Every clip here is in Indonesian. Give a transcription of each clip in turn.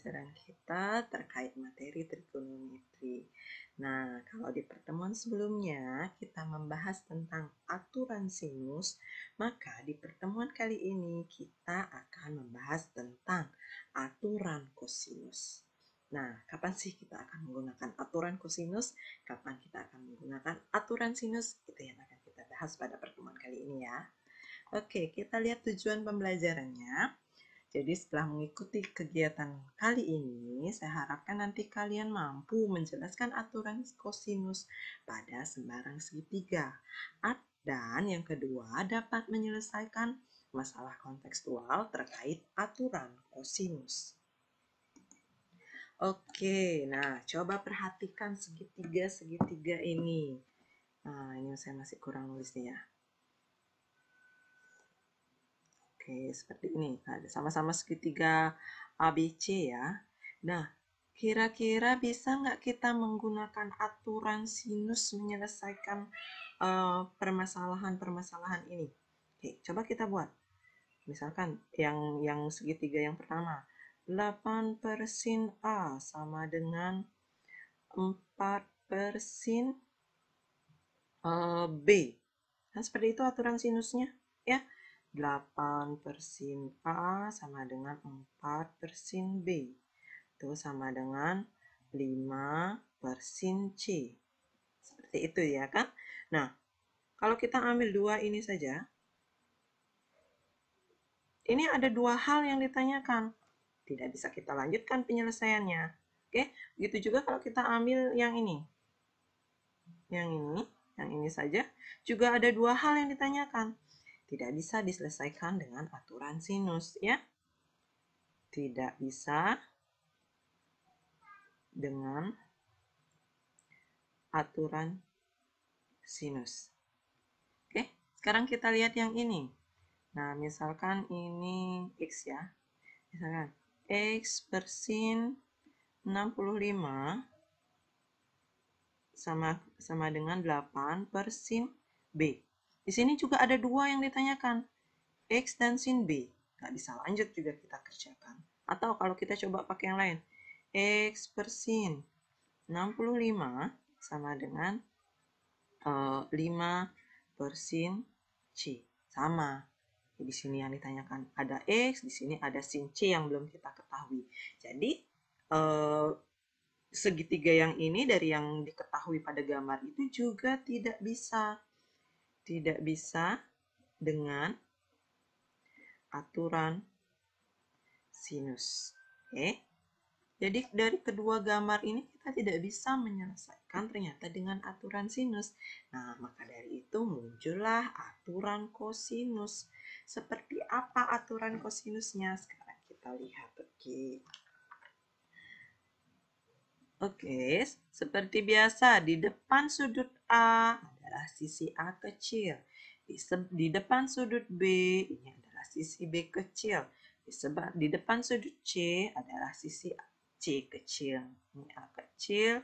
Pembelajaran kita terkait materi trigonometri. Nah, kalau di pertemuan sebelumnya kita membahas tentang aturan sinus, maka di pertemuan kali ini kita akan membahas tentang aturan kosinus. Nah, kapan sih kita akan menggunakan aturan kosinus? Kapan kita akan menggunakan aturan sinus? Itu yang akan kita bahas pada pertemuan kali ini ya. Oke, kita lihat tujuan pembelajarannya. Jadi setelah mengikuti kegiatan kali ini, saya harapkan nanti kalian mampu menjelaskan aturan kosinus pada sembarang segitiga. Dan yang kedua, dapat menyelesaikan masalah kontekstual terkait aturan kosinus. Oke, nah coba perhatikan segitiga-segitiga ini. Nah, ini saya masih kurang nulisnya ya. Oke, seperti ini. Nah, sama-sama segitiga ABC ya. Nah, kira-kira bisa nggak kita menggunakan aturan sinus menyelesaikan eh, permasalahan-permasalahan uh, ini? Oke, coba kita buat. Misalkan yang yang segitiga yang pertama. 8 persin A sama dengan 4 persin uh, eh, B. Nah, seperti itu aturan sinusnya. 8 persin A sama dengan 4 persin B. Itu sama dengan 5 persin C. Seperti itu ya kan? Nah, kalau kita ambil dua ini saja, ini ada dua hal yang ditanyakan. Tidak bisa kita lanjutkan penyelesaiannya. Oke, begitu juga kalau kita ambil yang ini. Yang ini, yang ini saja, juga ada dua hal yang ditanyakan tidak bisa diselesaikan dengan aturan sinus ya. Tidak bisa dengan aturan sinus. Oke, sekarang kita lihat yang ini. Nah, misalkan ini X ya. Misalkan X persin 65 sama sama dengan 8 persin B. Di sini juga ada dua yang ditanyakan, X dan sin B. Nggak bisa lanjut juga kita kerjakan. Atau kalau kita coba pakai yang lain, X per sin 65 sama dengan uh, eh, 5 per sin C. Sama. Di sini yang ditanyakan ada X, di sini ada sin C yang belum kita ketahui. Jadi, uh, segitiga yang ini dari yang diketahui pada gambar itu juga tidak bisa tidak bisa dengan aturan sinus. Oke. Jadi dari kedua gambar ini kita tidak bisa menyelesaikan ternyata dengan aturan sinus. Nah, maka dari itu muncullah aturan kosinus. Seperti apa aturan kosinusnya? Sekarang kita lihat. Oke. Okay. Oke, seperti biasa di depan sudut A adalah sisi A kecil. Di, di depan sudut B ini adalah sisi B kecil. Di, di depan sudut C adalah sisi C kecil. Ini A kecil,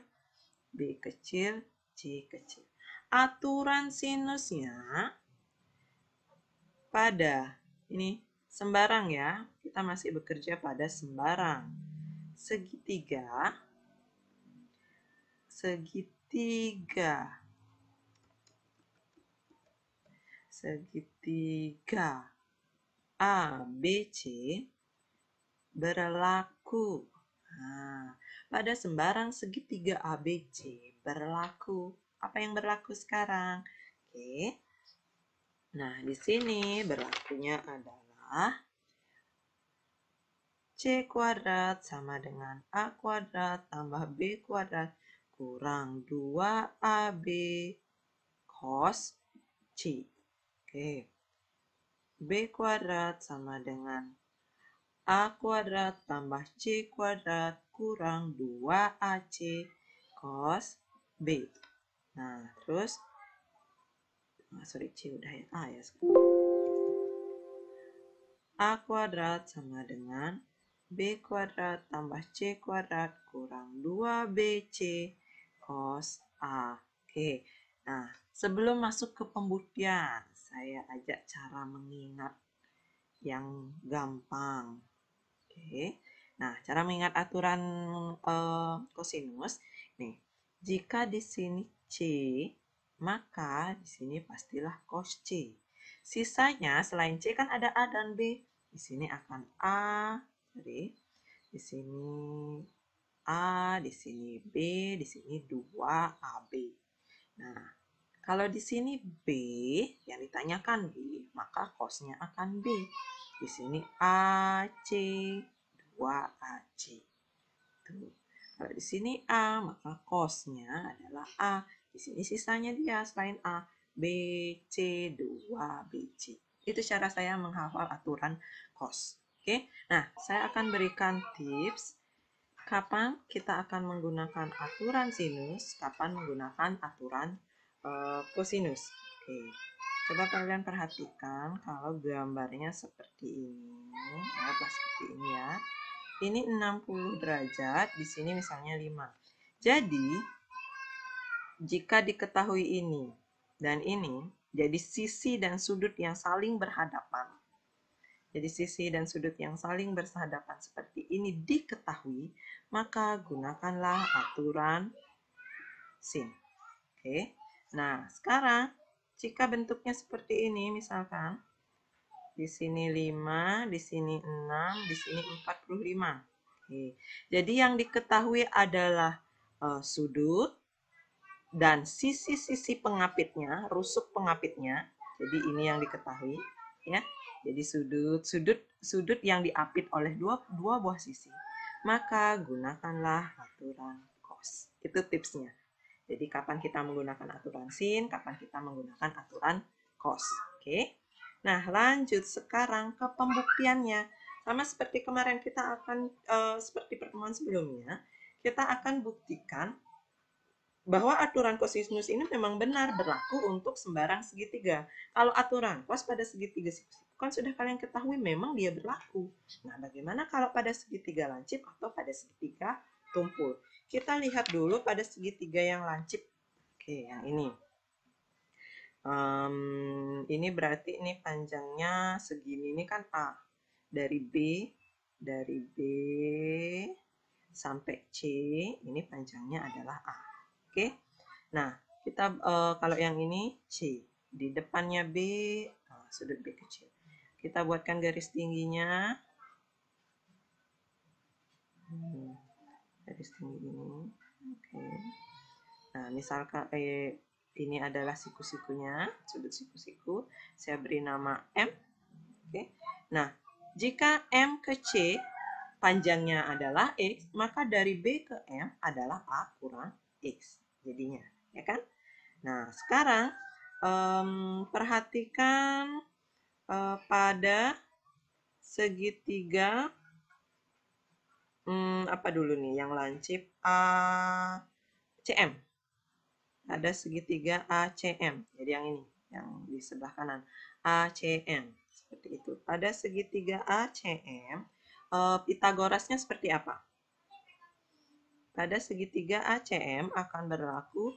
B kecil, C kecil. Aturan sinusnya pada ini sembarang ya. Kita masih bekerja pada sembarang. Segitiga segitiga segitiga C berlaku nah, pada sembarang segitiga ABC berlaku apa yang berlaku sekarang oke nah di sini berlakunya adalah C kuadrat sama dengan A kuadrat tambah B kuadrat kurang 2AB cos C. Oke. B kuadrat sama dengan A kuadrat tambah C kuadrat kurang 2AC cos B. Nah, terus oh, sorry C udah ya A ya. A kuadrat sama dengan B kuadrat tambah C kuadrat kurang 2BC cos A. Oke, nah sebelum masuk ke pembuktian, saya ajak cara mengingat yang gampang. Oke, nah cara mengingat aturan uh, kosinus, nih jika di sini C, maka di sini pastilah cos C. Sisanya selain C kan ada A dan B. Di sini akan A, jadi di sini A, di sini B, di sini 2AB. Nah, kalau di sini B, yang ditanyakan B, maka kosnya akan B. Di sini AC C, 2AC. Tuh. Kalau di sini A, maka kosnya adalah A. Di sini sisanya dia selain A, B, C, 2, B, C. Itu cara saya menghafal aturan kos. Oke, nah saya akan berikan tips kapan kita akan menggunakan aturan sinus, kapan menggunakan aturan uh, kosinus. Oke. Coba kalian perhatikan kalau gambarnya seperti ini, apa ya, seperti ini ya. Ini 60 derajat, di sini misalnya 5. Jadi jika diketahui ini dan ini, jadi sisi dan sudut yang saling berhadapan. Jadi sisi dan sudut yang saling bersahadapan seperti ini diketahui, maka gunakanlah aturan sin. Oke. Nah, sekarang jika bentuknya seperti ini misalkan di sini 5, di sini 6, di sini 45. Oke. Jadi yang diketahui adalah uh, sudut dan sisi-sisi pengapitnya, rusuk pengapitnya. Jadi ini yang diketahui, ya. Jadi sudut sudut sudut yang diapit oleh dua dua buah sisi. Maka gunakanlah aturan kos. Itu tipsnya. Jadi kapan kita menggunakan aturan sin, kapan kita menggunakan aturan kos, Oke. Nah, lanjut sekarang ke pembuktiannya. Sama seperti kemarin kita akan e, seperti pertemuan sebelumnya, kita akan buktikan bahwa aturan kosinus ini memang benar berlaku untuk sembarang segitiga. Kalau aturan kos pada segitiga kan sudah kalian ketahui memang dia berlaku. Nah, bagaimana kalau pada segitiga lancip atau pada segitiga tumpul? Kita lihat dulu pada segitiga yang lancip. Oke, yang ini. Um, ini berarti ini panjangnya segini. Ini kan A. Dari B, dari B sampai C, ini panjangnya adalah A. Oke. Nah, kita uh, kalau yang ini C, di depannya B, uh, sudut B ke c Kita buatkan garis tingginya. Hmm, garis tinggi ini. Oke. Okay. Nah, misalkan eh ini adalah siku-sikunya, sudut siku-siku. Saya beri nama M. Oke. Okay. Nah, jika M ke C panjangnya adalah X, maka dari B ke M adalah A kurang X jadinya, ya kan? Nah, sekarang um, perhatikan uh, pada segitiga um, apa dulu nih yang lancip A ACM. Ada segitiga ACM. Jadi yang ini, yang di sebelah kanan. ACM. Seperti itu. Pada segitiga ACM, uh, eh, Pitagorasnya seperti apa? Pada segitiga ACM akan berlaku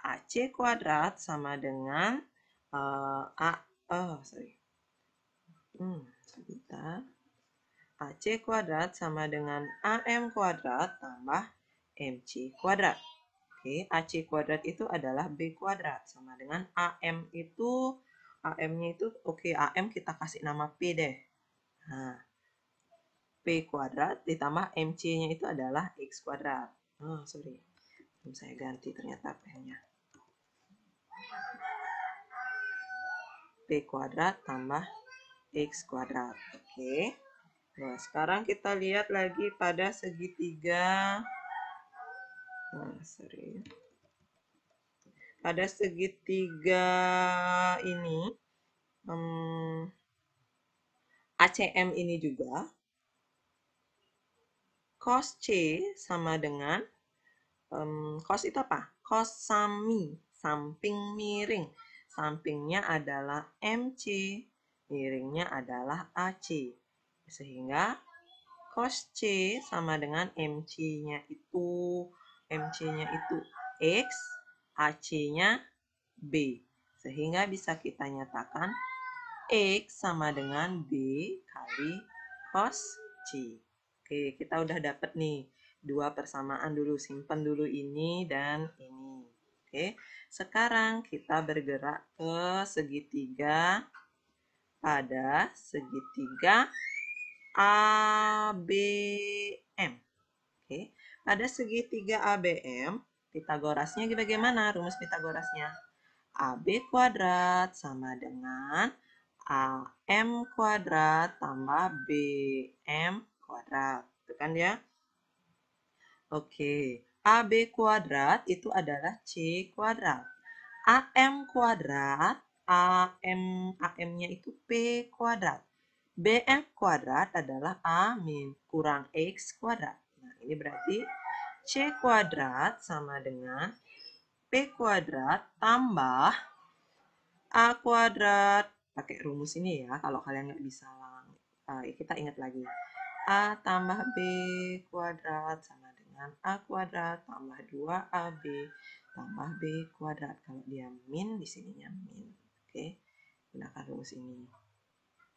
AC kuadrat sama dengan uh, A, oh sorry. Hmm, sebentar. AC kuadrat sama dengan AM kuadrat tambah MC kuadrat. Oke, AC kuadrat itu adalah B kuadrat sama dengan AM itu AM-nya itu oke AM kita kasih nama P deh. Nah, P kuadrat ditambah MC-nya itu adalah X kuadrat. Oh, sorry. Belum saya ganti ternyata P-nya. P kuadrat tambah X kuadrat. Oke. Okay. Nah, sekarang kita lihat lagi pada segitiga. Nah, sorry. Pada segitiga ini, Hmm, ACM ini juga, Cos C sama dengan, um, cos itu apa? Cos sami, samping miring. Sampingnya adalah MC, miringnya adalah AC. Sehingga cos C sama dengan MC-nya itu MC-nya itu X, AC-nya B. Sehingga bisa kita nyatakan X sama dengan B kali cos C. Oke, kita udah dapet nih dua persamaan dulu, simpen dulu ini dan ini. Oke, sekarang kita bergerak ke segitiga pada segitiga ABM. Oke, pada segitiga ABM, Pitagorasnya bagaimana? Rumus Pitagorasnya AB kuadrat sama dengan AM kuadrat tambah BM kuadrat, gitu kan ya? Oke, AB kuadrat itu adalah C kuadrat. AM kuadrat, AM AM-nya itu P kuadrat. BF kuadrat adalah A min kurang X kuadrat. Nah, ini berarti C kuadrat sama dengan P kuadrat tambah A kuadrat. Pakai rumus ini ya, kalau kalian nggak bisa Uh, kita ingat lagi. A tambah B kuadrat sama dengan A kuadrat tambah 2AB tambah B kuadrat. Kalau dia min, di sininya min. Oke, gunakan rumus ini.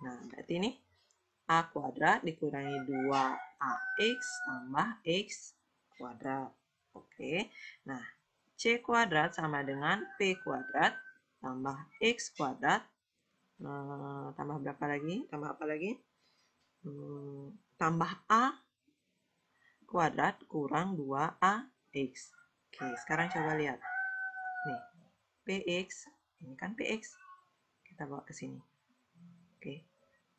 Nah, berarti ini A kuadrat dikurangi 2AX tambah X kuadrat. Oke, nah C kuadrat sama dengan P kuadrat tambah X kuadrat. Nah, tambah berapa lagi? Tambah apa lagi? Hmm, tambah A kuadrat kurang 2AX. Oke, sekarang coba lihat. Nih, PX, ini kan PX. Kita bawa ke sini. Oke,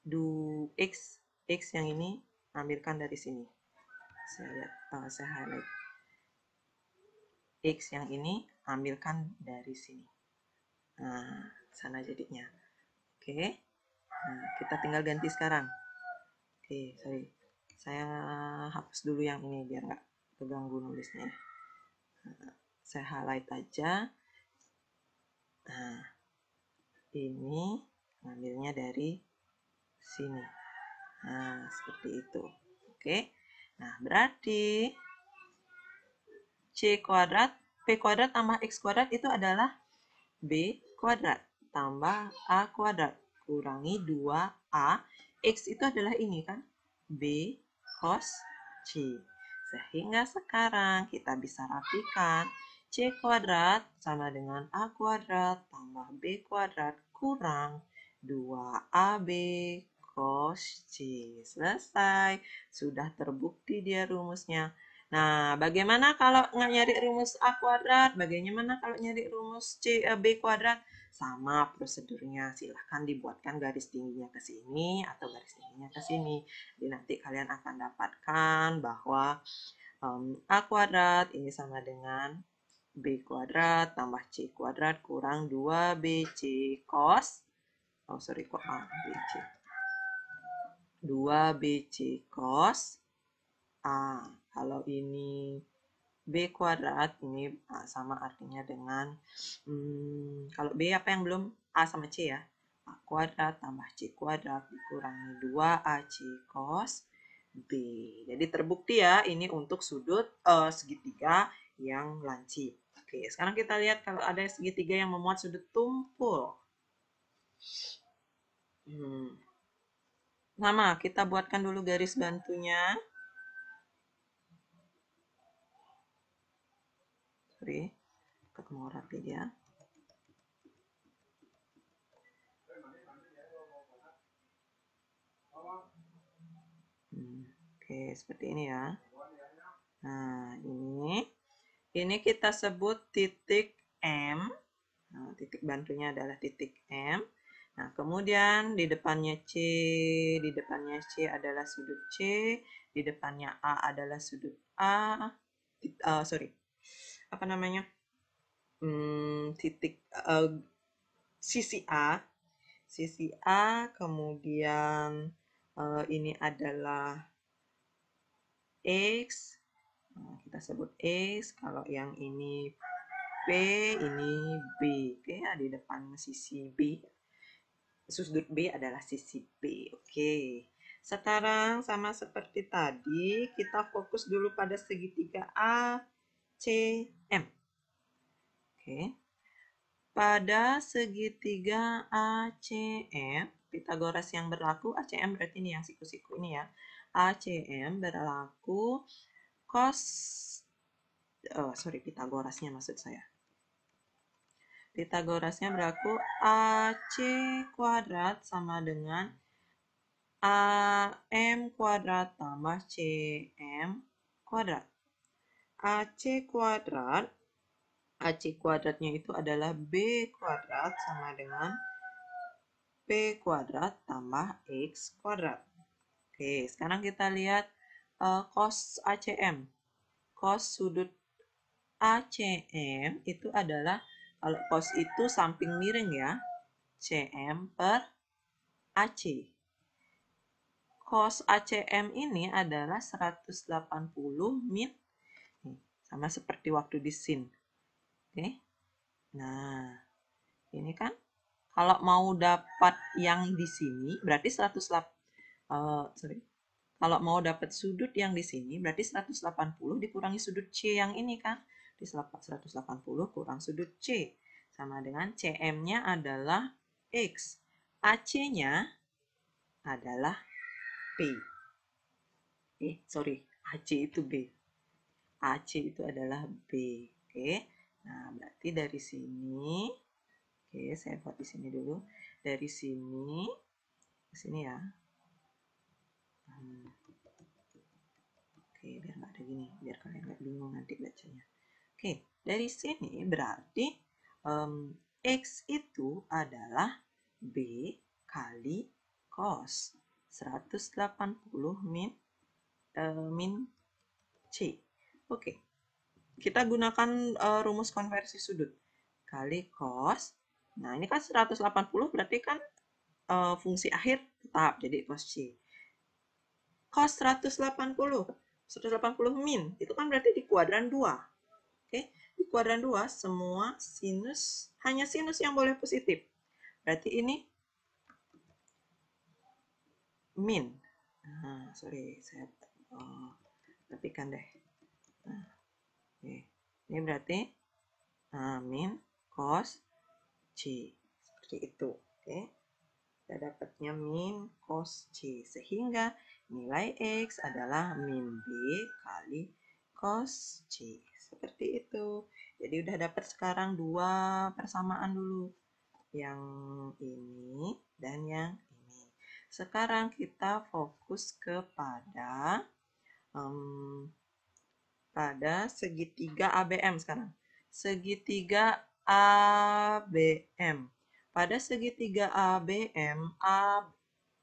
2X, X yang ini ambilkan dari sini. Saya, lihat, uh, saya highlight. X yang ini ambilkan dari sini. Nah, sana jadinya. Oke, nah, kita tinggal ganti sekarang. Oke, sorry. Saya hapus dulu yang ini biar nggak terganggu nulisnya. Nah, saya highlight aja. Nah, ini ngambilnya dari sini. Nah, seperti itu. Oke. Nah, berarti C kuadrat, P kuadrat tambah X kuadrat itu adalah B kuadrat tambah A kuadrat kurangi 2A X itu adalah ini kan? B cos C. Sehingga sekarang kita bisa rapikan C kuadrat sama dengan A kuadrat tambah B kuadrat kurang 2AB cos C. Selesai. Sudah terbukti dia rumusnya. Nah, bagaimana kalau nggak nyari rumus A kuadrat? Bagaimana kalau nyari rumus C, eh, B kuadrat? sama prosedurnya. Silahkan dibuatkan garis tingginya ke sini atau garis tingginya ke sini. Jadi nanti kalian akan dapatkan bahwa um, A kuadrat ini sama dengan B kuadrat tambah C kuadrat kurang 2BC cos. Oh, sorry, kok A, BC. 2BC cos A. Kalau ini B kuadrat ini sama artinya dengan hmm, kalau B apa yang belum A sama C ya A kuadrat tambah C kuadrat dikurangi 2AC cos B jadi terbukti ya ini untuk sudut uh, segitiga yang lancip oke sekarang kita lihat kalau ada segitiga yang memuat sudut tumpul hmm. sama kita buatkan dulu garis bantunya free ketemu rapi dia. Hmm, oke seperti ini ya nah ini ini kita sebut titik M nah, titik bantunya adalah titik M Nah, kemudian di depannya C, di depannya C adalah sudut C, di depannya A adalah sudut A, uh, sorry, apa namanya hmm, titik uh, sisi A sisi A kemudian uh, ini adalah X nah, kita sebut X kalau yang ini P ini B oke ada di depan sisi B sudut B adalah sisi B oke sekarang sama seperti tadi kita fokus dulu pada segitiga A C M. Oke. Pada segitiga ACM, Pitagoras yang berlaku, ACM berarti ini yang siku-siku ini ya. ACM berlaku cos, oh, sorry, Pitagorasnya maksud saya. Pitagorasnya berlaku AC kuadrat sama dengan AM kuadrat tambah CM kuadrat. AC kuadrat AC kuadratnya itu adalah B kuadrat sama dengan P kuadrat tambah X kuadrat Oke sekarang kita lihat uh, cos ACM cos sudut ACM itu adalah kalau cos itu samping miring ya CM per AC cos ACM ini adalah 180 min sama seperti waktu di sin. Oke. Nah, ini kan kalau mau dapat yang di sini berarti 100 uh, eh, sorry. Kalau mau dapat sudut yang di sini berarti 180 dikurangi sudut C yang ini kan. Di 180 kurang sudut C sama dengan CM-nya adalah X. AC-nya adalah P. Eh, sorry, AC itu B. AC itu adalah B. Oke. Nah, berarti dari sini oke, saya buat di sini dulu. Dari sini ke sini ya. Oke, biar nggak ada gini, biar kalian nggak bingung nanti bacanya. Oke, dari sini berarti um, X itu adalah B kali cos 180 min, uh, min C. Oke, kita gunakan uh, rumus konversi sudut. Kali cos. Nah, ini kan 180 berarti kan uh, fungsi akhir tetap, jadi cos C. Cos 180. 180 min, itu kan berarti di kuadran 2. Oke, di kuadran 2 semua sinus, hanya sinus yang boleh positif. Berarti ini min. Nah, sorry, saya uh, eh, tepikan deh. Ini berarti A min cos C. Seperti itu. Oke. Kita dapatnya min cos C. Sehingga nilai X adalah min B kali cos C. Seperti itu. Jadi udah dapat sekarang dua persamaan dulu. Yang ini dan yang ini. Sekarang kita fokus kepada um, pada segitiga ABM sekarang. Segitiga ABM. Pada segitiga ABM, A,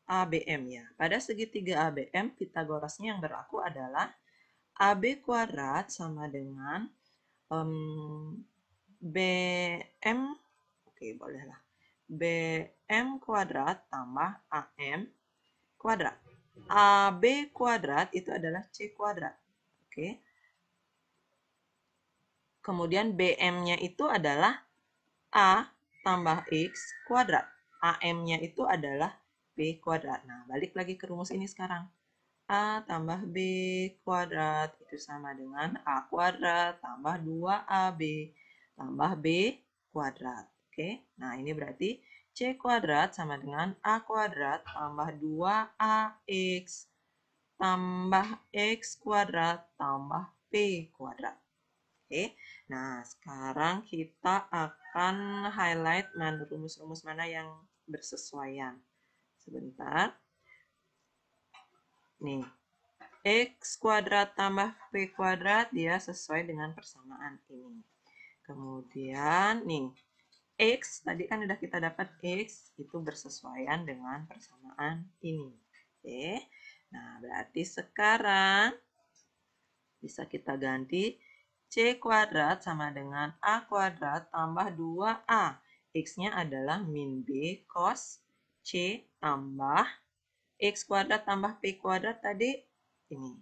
ABM ya. Pada segitiga ABM, Pitagorasnya yang berlaku adalah AB kuadrat sama dengan um, BM, oke okay, bolehlah, BM kuadrat tambah AM kuadrat. AB kuadrat itu adalah C kuadrat. Oke, okay. Kemudian BM-nya itu adalah A tambah X kuadrat. AM-nya itu adalah B kuadrat. Nah, balik lagi ke rumus ini sekarang. A tambah B kuadrat itu sama dengan A kuadrat tambah 2AB tambah B kuadrat. Oke, nah ini berarti C kuadrat sama dengan A kuadrat tambah 2AX tambah X kuadrat tambah P kuadrat. Oke. Nah, sekarang kita akan highlight mana rumus-rumus mana yang bersesuaian. Sebentar. Nih. X kuadrat tambah P kuadrat dia sesuai dengan persamaan ini. Kemudian nih, X tadi kan sudah kita dapat X itu bersesuaian dengan persamaan ini. Oke. Nah, berarti sekarang bisa kita ganti C kuadrat sama dengan A kuadrat tambah 2A. X-nya adalah min B cos C tambah X kuadrat tambah P kuadrat tadi ini.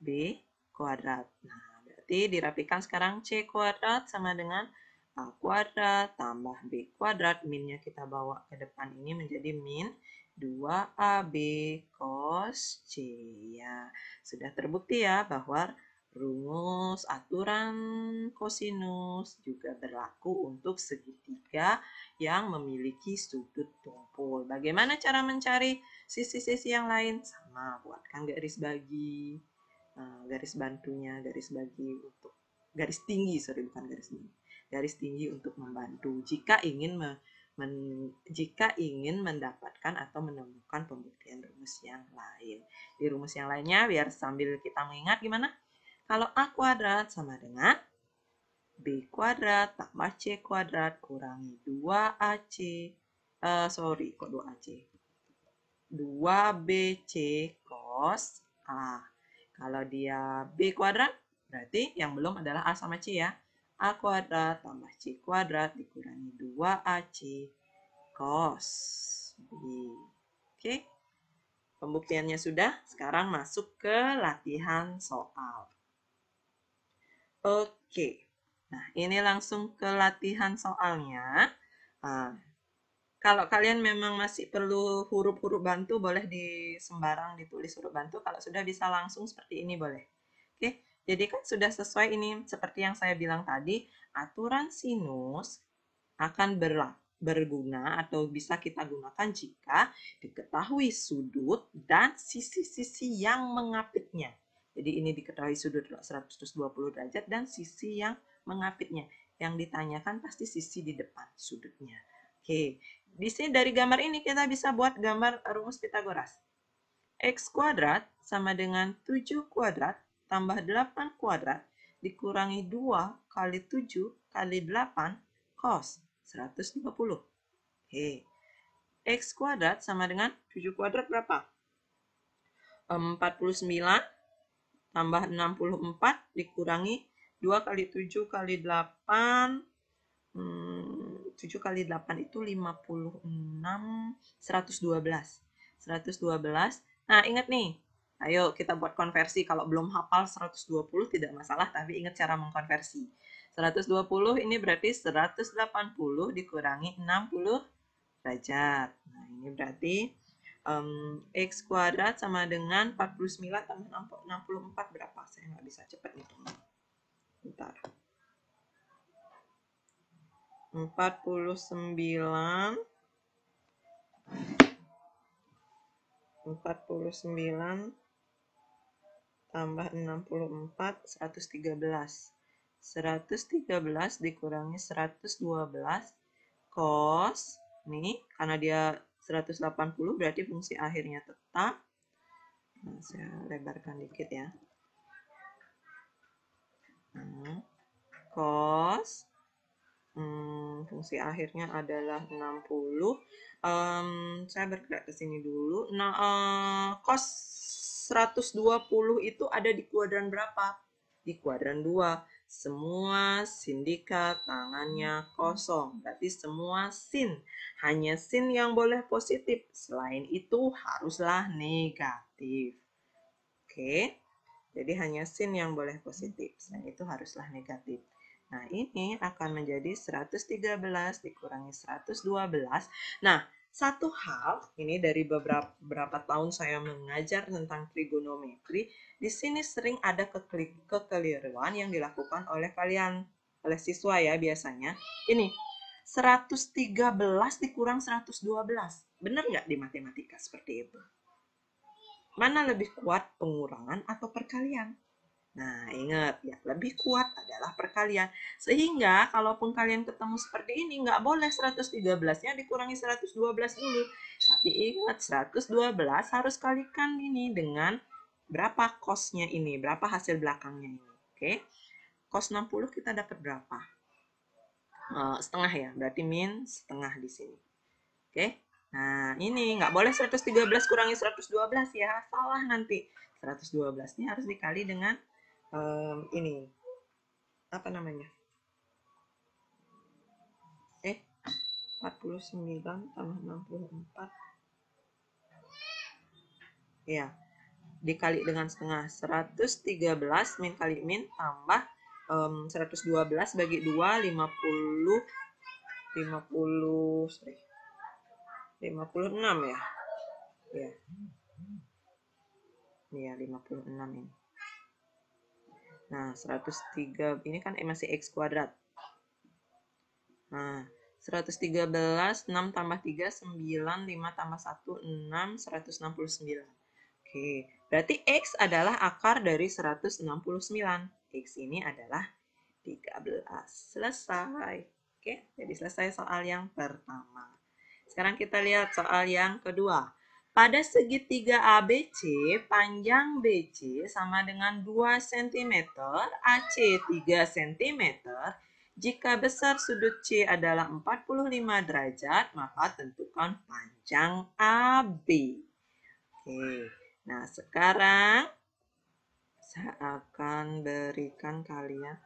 B kuadrat. Nah, berarti dirapikan sekarang C kuadrat sama dengan A kuadrat tambah B kuadrat. Minnya kita bawa ke depan ini menjadi min 2AB cos C. Ya, sudah terbukti ya bahwa Rumus aturan kosinus juga berlaku untuk segitiga yang memiliki sudut tumpul. Bagaimana cara mencari sisi-sisi yang lain? Sama, buatkan garis bagi, eh, garis bantunya, garis bagi untuk garis tinggi, sorry bukan garis bagi, garis tinggi untuk membantu. Jika ingin me, men, jika ingin mendapatkan atau menemukan pembuktian rumus yang lain. Di rumus yang lainnya, biar sambil kita mengingat gimana? Kalau A kuadrat sama dengan B kuadrat tambah C kuadrat kurangi 2AC, uh, eh, sorry kok 2AC, 2BC cos A. Kalau dia B kuadrat, berarti yang belum adalah A sama C ya. A kuadrat tambah C kuadrat dikurangi 2AC cos B. Oke, pembuktiannya sudah. Sekarang masuk ke latihan soal. Oke. Nah, ini langsung ke latihan soalnya. Nah, kalau kalian memang masih perlu huruf-huruf bantu, boleh di sembarang ditulis huruf bantu. Kalau sudah bisa langsung seperti ini boleh. Oke, jadi kan sudah sesuai ini seperti yang saya bilang tadi, aturan sinus akan berlaku berguna atau bisa kita gunakan jika diketahui sudut dan sisi-sisi yang mengapitnya. Jadi ini diketahui sudut 120 derajat dan sisi yang mengapitnya. Yang ditanyakan pasti sisi di depan sudutnya. Oke, di sini dari gambar ini kita bisa buat gambar rumus Pitagoras. X kuadrat sama dengan 7 kuadrat tambah 8 kuadrat dikurangi 2 kali 7 kali 8 cos 120. Oke, X kuadrat sama dengan 7 kuadrat berapa? 49 tambah 64 dikurangi 2 kali 7 kali 8 hmm, 7 kali 8 itu 56 112 112 nah ingat nih ayo kita buat konversi kalau belum hafal 120 tidak masalah tapi ingat cara mengkonversi 120 ini berarti 180 dikurangi 60 derajat nah ini berarti um, X kuadrat sama dengan 49 tambah 64 berapa? Saya nggak bisa cepat nih. Bentar. 49 49 tambah 64 113 113 dikurangi 112 cos nih karena dia 180 berarti fungsi akhirnya tetap. Nah, saya lebarkan dikit ya. Nah, cos hmm, fungsi akhirnya adalah 60. Um, saya bergerak ke sini dulu. Nah, uh, cos 120 itu ada di kuadran berapa? Di kuadran 2. Semua sindika tangannya kosong. Berarti semua sin. Hanya sin yang boleh positif. Selain itu haruslah negatif. Oke. Jadi hanya sin yang boleh positif. Selain itu haruslah negatif. Nah, ini akan menjadi 113 dikurangi 112. Nah, satu hal, ini dari beberapa, beberapa tahun saya mengajar tentang trigonometri, di sini sering ada kekeliruan yang dilakukan oleh kalian, oleh siswa ya biasanya. Ini, 113 dikurang 112. Benar nggak di matematika seperti itu? Mana lebih kuat pengurangan atau perkalian? Nah, ingat, ya lebih kuat adalah perkalian. Sehingga, kalaupun kalian ketemu seperti ini, nggak boleh 113-nya dikurangi 112 dulu. Tapi ingat, 112 harus kalikan ini dengan berapa kosnya ini, berapa hasil belakangnya ini. Oke, kos 60 kita dapat berapa? Eh, setengah ya, berarti min setengah di sini. Oke, nah ini nggak boleh 113 kurangi 112 ya, salah nanti. 112 ini harus dikali dengan um, ini apa namanya eh 49 tambah 64 ya dikali dengan setengah 113 min kali min tambah um, 112 bagi 2 50 50 sorry, 56 ya ya ya 56 ini Nah, 103 ini kan eh, masih X kuadrat. Nah, 113, 6 tambah 3, 9, 5 tambah 1, 6, 169. Oke, berarti X adalah akar dari 169. X ini adalah 13. Selesai. Oke, jadi selesai soal yang pertama. Sekarang kita lihat soal yang kedua. Pada segitiga ABC, panjang BC sama dengan 2 cm, AC 3 cm. Jika besar sudut C adalah 45 derajat, maka tentukan panjang AB. Oke, nah sekarang saya akan berikan kalian,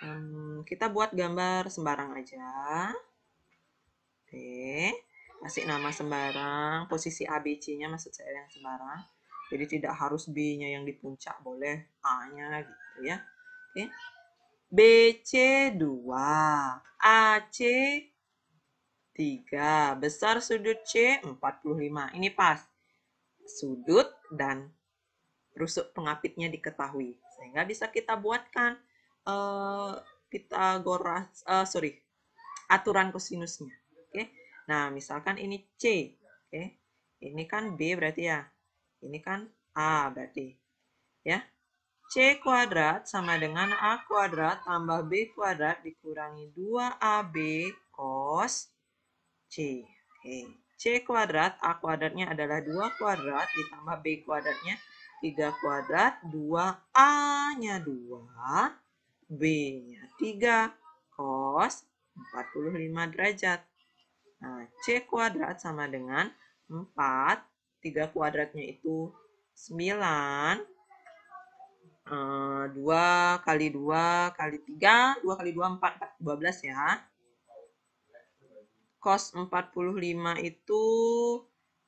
hmm, kita buat gambar sembarang aja. Oke masih nama sembarang, posisi ABC-nya maksud saya yang sembarang. Jadi tidak harus B-nya yang di puncak, boleh A-nya gitu ya. Oke. Okay. BC 2, AC 3, besar sudut C 45. Ini pas. Sudut dan rusuk pengapitnya diketahui. Sehingga bisa kita buatkan uh, eh, Pitagoras uh, eh, sorry, aturan kosinusnya. Oke. Okay. Nah, misalkan ini C. Oke. Okay. Ini kan B berarti ya. Ini kan A berarti. Ya. C kuadrat sama dengan A kuadrat tambah B kuadrat dikurangi 2AB cos C. Oke. C kuadrat, A kuadratnya adalah 2 kuadrat ditambah B kuadratnya 3 kuadrat, 2A-nya 2, B-nya 3, cos 45 derajat. Nah, C kuadrat sama dengan 4, 3 kuadratnya itu 9, 2 eh, kali 2 kali 3, 2 kali 2, 4, 12 ya. Kos 45 itu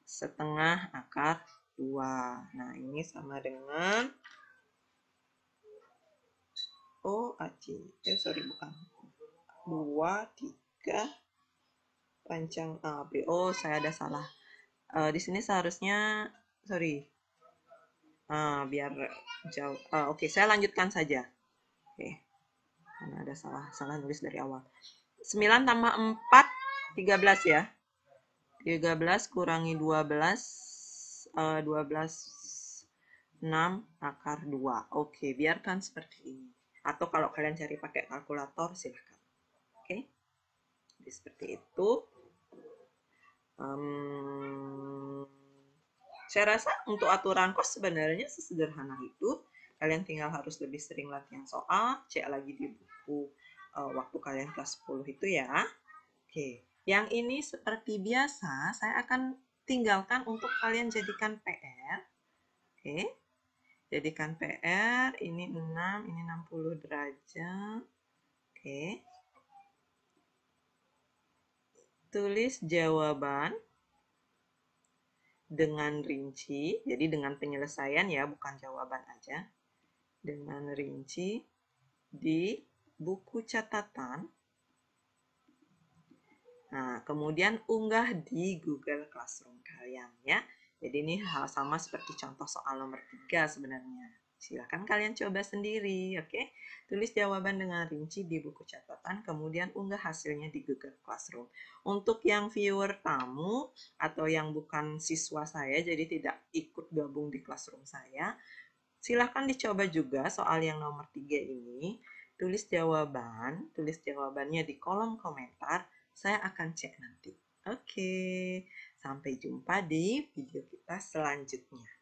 setengah akar 2. Nah, ini sama dengan OAC. Eh, sorry, bukan. 2, 3, panjang uh, ah, BO oh, saya ada salah uh, di sini seharusnya sorry uh, biar jauh uh, oke okay, saya lanjutkan saja oke okay. karena ada salah salah nulis dari awal 9 tambah 4 13 ya 13 kurangi 12 uh, 12 6 akar 2. Oke, biarkan seperti ini. Atau kalau kalian cari pakai kalkulator, silahkan. Oke, Jadi seperti itu um, saya rasa untuk aturan kos sebenarnya sesederhana itu kalian tinggal harus lebih sering latihan soal cek lagi di buku uh, waktu kalian kelas 10 itu ya oke yang ini seperti biasa saya akan tinggalkan untuk kalian jadikan PR oke jadikan PR ini 6 ini 60 derajat oke Tulis jawaban dengan rinci, jadi dengan penyelesaian ya, bukan jawaban aja. Dengan rinci di buku catatan. Nah, kemudian unggah di Google Classroom kalian ya. Jadi ini hal sama seperti contoh soal nomor 3 sebenarnya. Silahkan kalian coba sendiri, oke? Okay? Tulis jawaban dengan rinci di buku catatan, kemudian unggah hasilnya di Google Classroom. Untuk yang viewer tamu atau yang bukan siswa saya, jadi tidak ikut gabung di Classroom saya, silahkan dicoba juga soal yang nomor tiga ini. Tulis jawaban, tulis jawabannya di kolom komentar, saya akan cek nanti. Oke, okay. sampai jumpa di video kita selanjutnya.